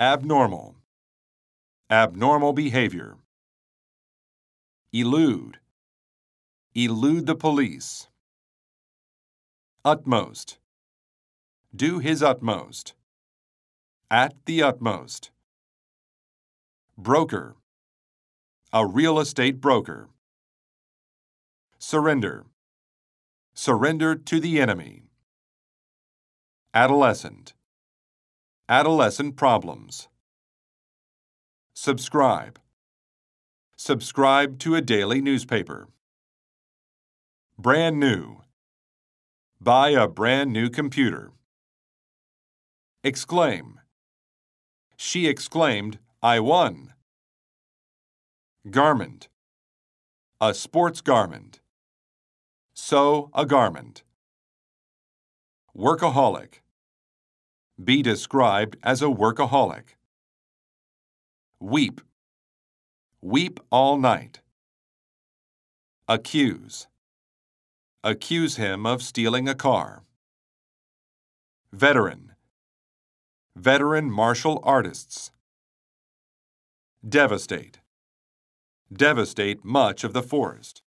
Abnormal. Abnormal behavior. Elude. Elude the police. Utmost. Do his utmost. At the utmost. Broker. A real estate broker. Surrender. Surrender to the enemy. Adolescent. Adolescent Problems Subscribe Subscribe to a daily newspaper. Brand new Buy a brand new computer. Exclaim She exclaimed, I won. Garment A sports garment. Sew a garment. Workaholic be described as a workaholic. Weep. Weep all night. Accuse. Accuse him of stealing a car. Veteran. Veteran martial artists. Devastate. Devastate much of the forest.